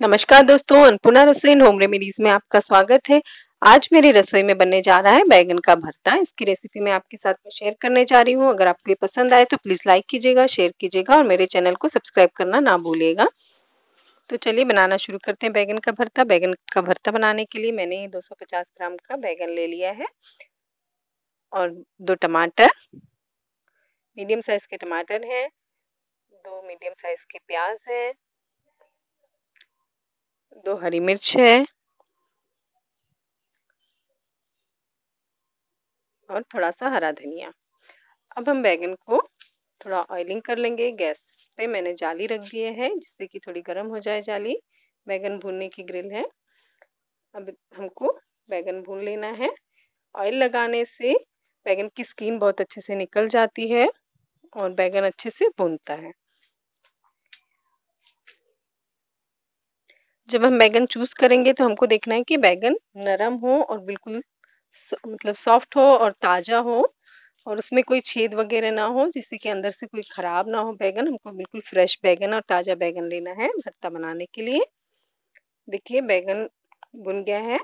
नमस्कार दोस्तों अनपुना रसोई होम रेमेडीज में आपका स्वागत है आज मेरी रसोई में बनने जा रहा है बैगन का भरता इसकी रेसिपी मैं आपके साथ में शेयर करने जा रही हूँ अगर आपको ये पसंद आए तो प्लीज लाइक कीजिएगा शेयर कीजिएगा और मेरे चैनल को सब्सक्राइब करना ना भूलिएगा तो चलिए बनाना शुरू करते हैं बैगन का भरता बैगन का भरता बनाने के लिए मैंने 250 ग्राम का बैगन ले लिया है और दो टमाटर मीडियम साइज के टमाटर है दो मीडियम साइज के प्याज है दो हरी मिर्च है और थोड़ा सा हरा धनिया अब हम बैगन को थोड़ा ऑयलिंग कर लेंगे गैस पे मैंने जाली रख दिए है जिससे कि थोड़ी गर्म हो जाए जाली बैगन भूनने की ग्रिल है अब हमको बैगन भून लेना है ऑयल लगाने से बैगन की स्किन बहुत अच्छे से निकल जाती है और बैगन अच्छे से भूनता है जब हम बैगन चूज करेंगे तो हमको देखना है कि बैगन नरम हो और बिल्कुल मतलब सॉफ्ट हो और ताजा हो और उसमें कोई छेद वगैरह ना हो जिससे कि अंदर से कोई खराब ना हो बैगन हमको बिल्कुल फ्रेश बैगन और ताजा बैगन लेना है भरता बनाने के लिए देखिए बैगन बुन गया है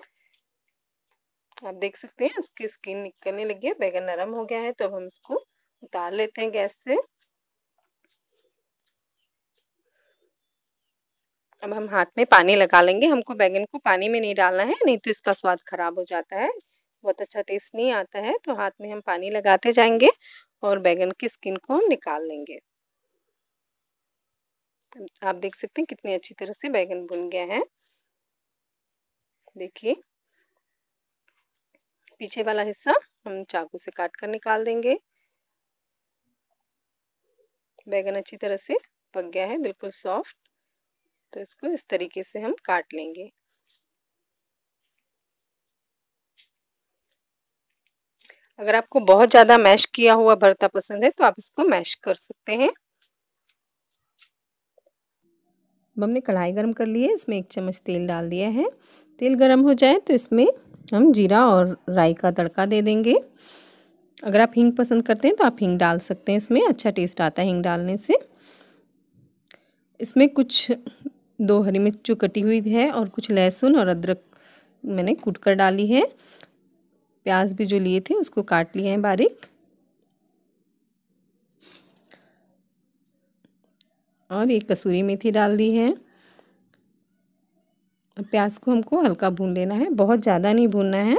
आप देख सकते हैं उसकी स्किन निकलने लगी है बैगन नरम हो गया है तो अब हम इसको उतार लेते हैं गैस से अब हम हाथ में पानी लगा लेंगे हमको बैंगन को पानी में नहीं डालना है नहीं तो इसका स्वाद खराब हो जाता है बहुत अच्छा टेस्ट नहीं आता है तो हाथ में हम पानी लगाते जाएंगे और बैंगन की स्किन को हम निकाल लेंगे आप देख सकते हैं कितनी अच्छी तरह से बैंगन बुन गया है देखिए पीछे वाला हिस्सा हम चाकू से काट कर निकाल देंगे बैगन अच्छी तरह से पक गया है बिल्कुल सॉफ्ट तो इसको इस तरीके से हम काट लेंगे अगर आपको बहुत ज्यादा मैश किया हुआ भरता पसंद है तो आप इसको मैश कर सकते हैं अब हमने कढ़ाई गर्म कर ली है इसमें एक चम्मच तेल डाल दिया है तेल गर्म हो जाए तो इसमें हम जीरा और राई का तड़का दे देंगे अगर आप हींग पसंद करते हैं तो आप हींग डाल सकते हैं इसमें अच्छा टेस्ट आता है हींग डालने से इसमें कुछ दो हरी मिर्च जो कटी हुई है और कुछ लहसुन और अदरक मैंने कूट कर डाली है प्याज भी जो लिए थे उसको काट लिए हैं बारीक और एक कसूरी मेथी डाल दी है प्याज को हमको हल्का भून लेना है बहुत ज़्यादा नहीं भूनना है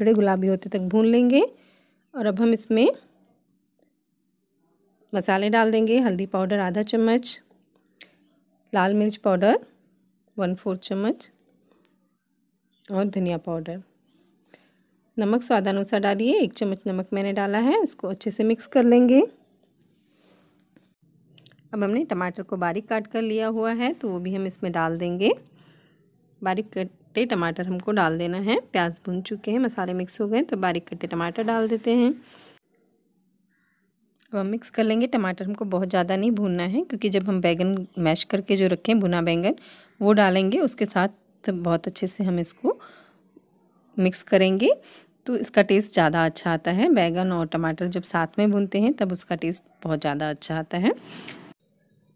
थोड़े गुलाबी होते तक भून लेंगे और अब हम इसमें मसाले डाल देंगे हल्दी पाउडर आधा चम्मच लाल मिर्च पाउडर वन फोर्थ चम्मच और धनिया पाउडर नमक स्वादानुसार डालिए एक चम्मच नमक मैंने डाला है इसको अच्छे से मिक्स कर लेंगे अब हमने टमाटर को बारीक काट कर लिया हुआ है तो वो भी हम इसमें डाल देंगे बारीक कटे टमाटर हमको डाल देना है प्याज भुन चुके हैं मसाले मिक्स हो गए तो बारीक कटे टमाटर डाल देते हैं अब हम मिक्स कर लेंगे टमाटर हमको बहुत ज़्यादा नहीं भूनना है क्योंकि जब हम बैंगन मैश करके जो रखें भुना बैंगन वो डालेंगे उसके साथ बहुत अच्छे से हम इसको मिक्स करेंगे तो इसका टेस्ट ज़्यादा अच्छा आता है बैंगन और टमाटर जब साथ में भूनते हैं तब उसका टेस्ट बहुत ज़्यादा अच्छा आता है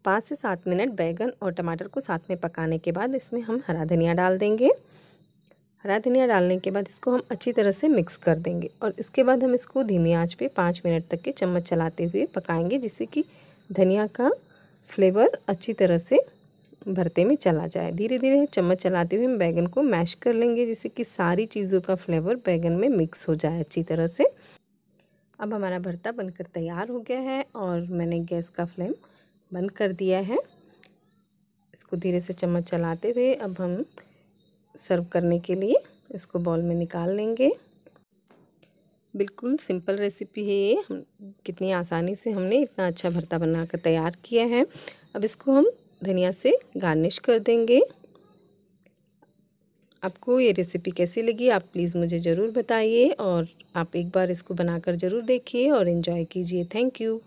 पाँच से सात मिनट बैंगन और टमाटर को साथ में पकाने के बाद इसमें हम हरा धनिया डाल देंगे हरा धनिया डालने के बाद इसको हम अच्छी तरह से मिक्स कर देंगे और इसके बाद हम इसको धीमी आंच पे पाँच मिनट तक के चम्मच चलाते हुए पकाएंगे जिससे कि धनिया का फ्लेवर अच्छी तरह से भरते में चला जाए धीरे धीरे चम्मच चलाते हुए हम बैगन को मैश कर लेंगे जिससे कि सारी चीज़ों का फ्लेवर बैगन में मिक्स हो जाए अच्छी तरह से अब हमारा भरता बनकर तैयार हो गया है और मैंने गैस का फ्लेम बंद कर दिया है इसको धीरे से चम्मच चलाते हुए अब हम सर्व करने के लिए इसको बॉल में निकाल लेंगे बिल्कुल सिंपल रेसिपी है ये कितनी आसानी से हमने इतना अच्छा भरता बना कर तैयार किया है अब इसको हम धनिया से गार्निश कर देंगे आपको ये रेसिपी कैसी लगी आप प्लीज़ मुझे ज़रूर बताइए और आप एक बार इसको बनाकर ज़रूर देखिए और इन्जॉय कीजिए थैंक यू